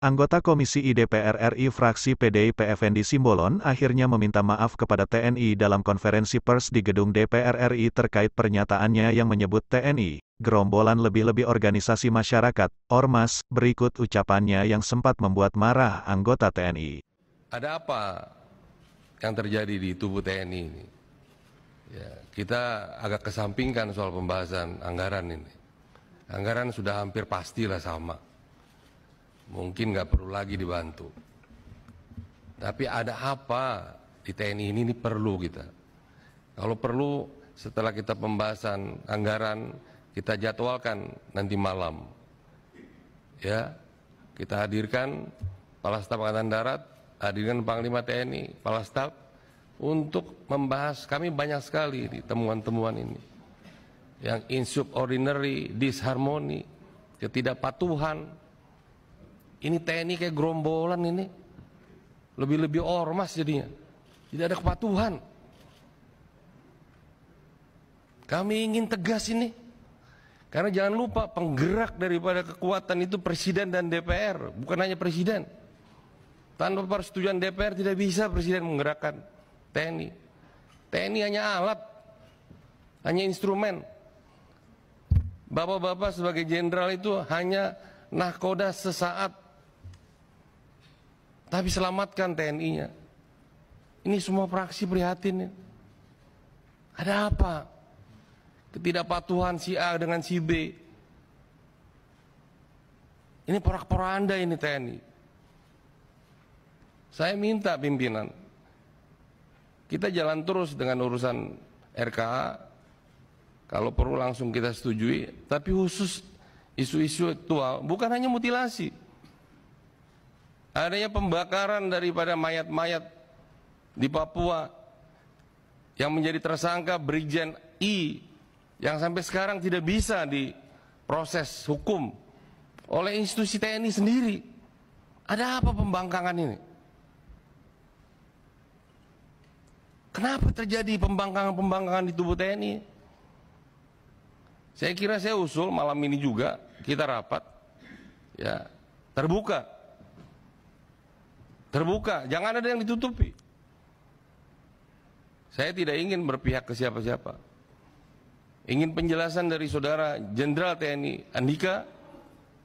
Anggota Komisi IDPR RI fraksi PDIP FND Simbolon akhirnya meminta maaf kepada TNI dalam konferensi pers di gedung DPR RI terkait pernyataannya yang menyebut TNI, gerombolan lebih-lebih organisasi masyarakat, ormas, berikut ucapannya yang sempat membuat marah anggota TNI. Ada apa yang terjadi di tubuh TNI ini? Ya, kita agak kesampingkan soal pembahasan anggaran ini. Anggaran sudah hampir pastilah sama Mungkin nggak perlu lagi dibantu. Tapi ada apa di TNI ini, ini perlu kita. Kalau perlu setelah kita pembahasan anggaran, kita jadwalkan nanti malam. Ya, kita hadirkan Kepala Staf Angkatan Darat, hadirkan Panglima TNI, Kepala Staf untuk membahas kami banyak sekali di temuan-temuan ini yang insubordinary, disharmoni, ketidakpatuhan, ini TNI kayak gerombolan ini. Lebih-lebih ormas jadinya. Tidak ada kepatuhan. Kami ingin tegas ini. Karena jangan lupa penggerak daripada kekuatan itu presiden dan DPR, bukan hanya presiden. Tanpa persetujuan DPR tidak bisa presiden menggerakkan TNI. TNI hanya alat, hanya instrumen. Bapak-bapak sebagai jenderal itu hanya nahkoda sesaat tapi selamatkan TNI-nya. Ini semua praksi prihatin ya. Ada apa? Ketidakpatuhan si A dengan si B. Ini porak poranda ini TNI. Saya minta pimpinan. Kita jalan terus dengan urusan RKA. Kalau perlu langsung kita setujui. Tapi khusus isu-isu tua. Bukan hanya mutilasi adanya pembakaran daripada mayat-mayat di Papua yang menjadi tersangka Brigjen I yang sampai sekarang tidak bisa diproses hukum oleh institusi TNI sendiri. Ada apa pembangkangan ini? Kenapa terjadi pembangkangan-pembangkangan di tubuh TNI? Saya kira saya usul malam ini juga kita rapat ya terbuka Terbuka, jangan ada yang ditutupi. Saya tidak ingin berpihak ke siapa-siapa. Ingin penjelasan dari saudara Jenderal TNI Andika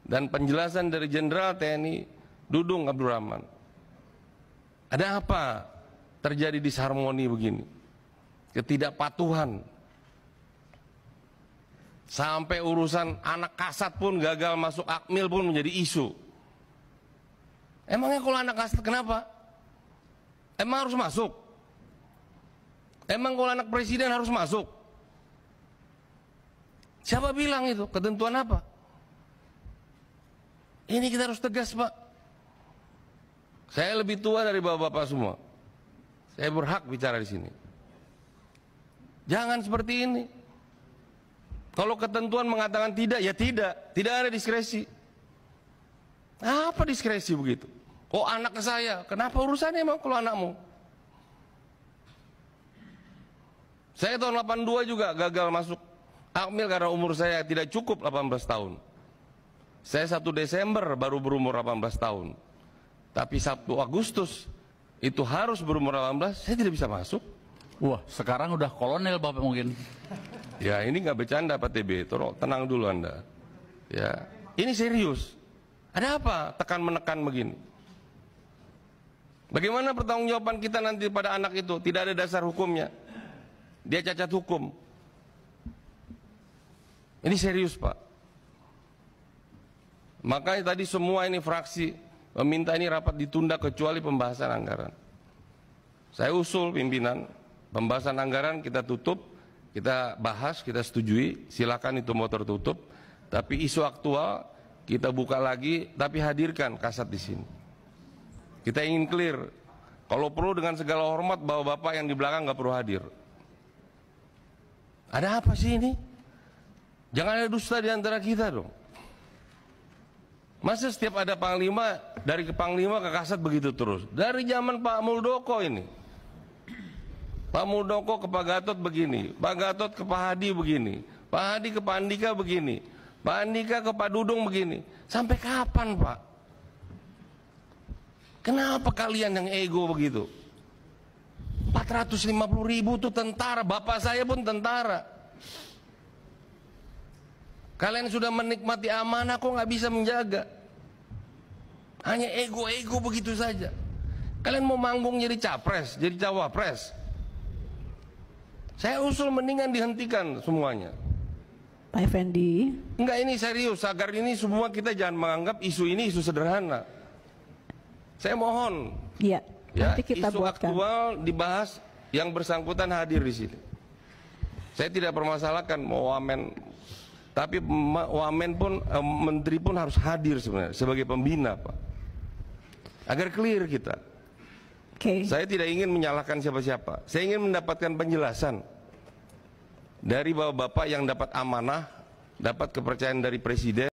dan penjelasan dari Jenderal TNI Dudung Abdurrahman. Ada apa terjadi disharmoni begini? Ketidakpatuhan. Sampai urusan anak kasat pun gagal masuk akmil pun menjadi isu. Emangnya kalau anak kasat kenapa? Emang harus masuk? Emang kalau anak presiden harus masuk? Siapa bilang itu? Ketentuan apa? Ini kita harus tegas pak. Saya lebih tua dari bapak-bapak semua. Saya berhak bicara di sini. Jangan seperti ini. Kalau ketentuan mengatakan tidak, ya tidak. Tidak ada diskresi. Apa diskresi begitu? Oh anak saya, kenapa urusannya emang kalau anakmu? Saya tahun 82 juga gagal masuk akmil karena umur saya tidak cukup 18 tahun. Saya 1 Desember baru berumur 18 tahun. Tapi Sabtu Agustus itu harus berumur 18, saya tidak bisa masuk. Wah, sekarang udah kolonel Bapak mungkin. Ya, ini nggak bercanda Pak TB, tenang dulu Anda. Ya, ini serius. Ada apa tekan menekan begini? Bagaimana pertanggungjawaban kita nanti pada anak itu? Tidak ada dasar hukumnya. Dia cacat hukum. Ini serius Pak. Makanya tadi semua ini fraksi meminta ini rapat ditunda kecuali pembahasan anggaran. Saya usul pimpinan, pembahasan anggaran kita tutup, kita bahas, kita setujui, silakan itu motor tutup. Tapi isu aktual kita buka lagi, tapi hadirkan kasat di sini. Kita ingin clear. Kalau perlu dengan segala hormat bahwa bapak yang di belakang nggak perlu hadir. Ada apa sih ini? Jangan ada dusta di antara kita dong. Masa setiap ada panglima, dari ke panglima ke kasat begitu terus. Dari zaman Pak Muldoko ini. Pak Muldoko ke Pak Gatot begini, Pak Gatot ke Pak Hadi begini, Pak Hadi ke Pak Andika begini. Pak Andika ke Pak Dudung begini, sampai kapan Pak? Kenapa kalian yang ego begitu? 450 ribu itu tentara, bapak saya pun tentara. Kalian sudah menikmati amanah kok nggak bisa menjaga. Hanya ego-ego begitu saja. Kalian mau manggung jadi capres, jadi cawapres. Saya usul mendingan dihentikan semuanya. Pak Effendi. Enggak ini serius, agar ini semua kita jangan menganggap isu ini isu sederhana. Saya mohon. Iya. Ya, nanti kita isu buatkan. aktual dibahas yang bersangkutan hadir di sini. Saya tidak permasalahkan mau wamen tapi wamen pun eh, menteri pun harus hadir sebenarnya sebagai pembina, Pak. Agar clear kita. Okay. Saya tidak ingin menyalahkan siapa-siapa. Saya ingin mendapatkan penjelasan dari bapak-bapak yang dapat amanah, dapat kepercayaan dari presiden